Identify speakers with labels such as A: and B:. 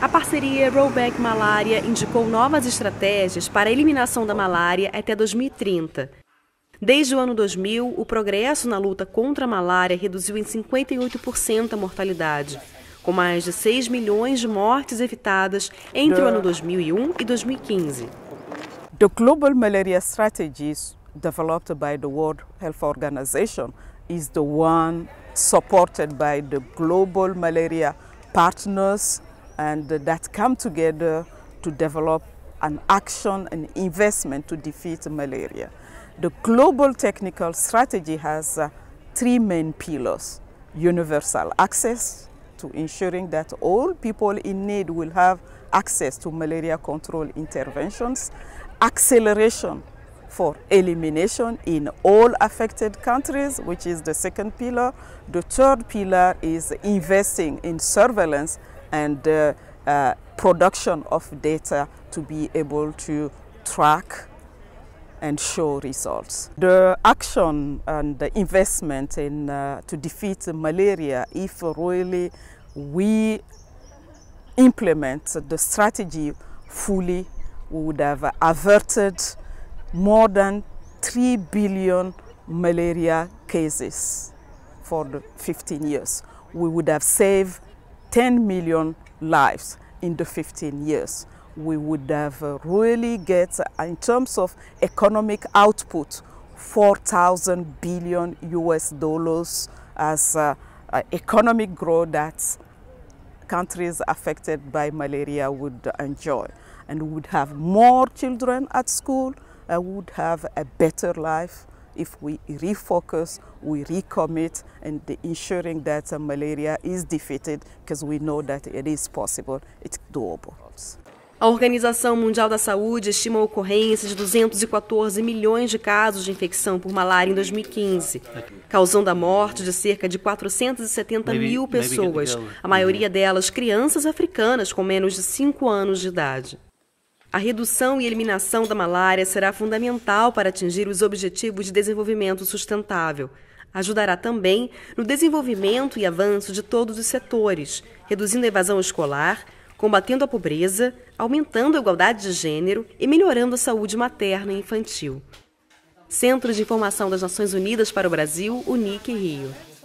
A: A parceria Rollback Malária indicou novas estratégias para a eliminação da malária até 2030. Desde o ano 2000, o progresso na luta contra a malária reduziu em 58% a mortalidade, com
B: mais de 6 milhões de mortes evitadas entre o ano 2001 e 2015. The global malaria strategies developed by the World Health Organization is the one supported by the global malaria partners and that come together to develop an action and investment to defeat malaria. The global technical strategy has uh, three main pillars. Universal access to ensuring that all people in need will have access to malaria control interventions, acceleration for elimination in all affected countries, which is the second pillar. The third pillar is investing in surveillance and uh, uh, production of data to be able to track and show results. The action and the investment in uh, to defeat malaria, if really we implement the strategy fully, we would have averted more than 3 billion malaria cases for the 15 years. We would have saved 10 million lives in the 15 years. We would have uh, really get, uh, in terms of economic output, 4,000 billion US dollars as uh, economic growth that countries affected by malaria would enjoy. And would have more children at school, uh, would have a better life, if we refocus, we recommit, and ensuring that uh, malaria is defeated because we know that it is possible, it's doable.
A: A Organização Mundial da Saúde estima a ocorrência de 214 milhões de casos de infecção por malária em 2015, causando a morte de cerca de 470 mil pessoas, a maioria uhum. delas crianças africanas com menos de 5 anos de idade. A redução e eliminação da malária será fundamental para atingir os objetivos de desenvolvimento sustentável. Ajudará também no desenvolvimento e avanço de todos os setores, reduzindo a evasão escolar, combatendo a pobreza, aumentando a igualdade de gênero e melhorando a saúde materna e infantil. Centro de Informação das Nações Unidas para o Brasil, UNIC Rio.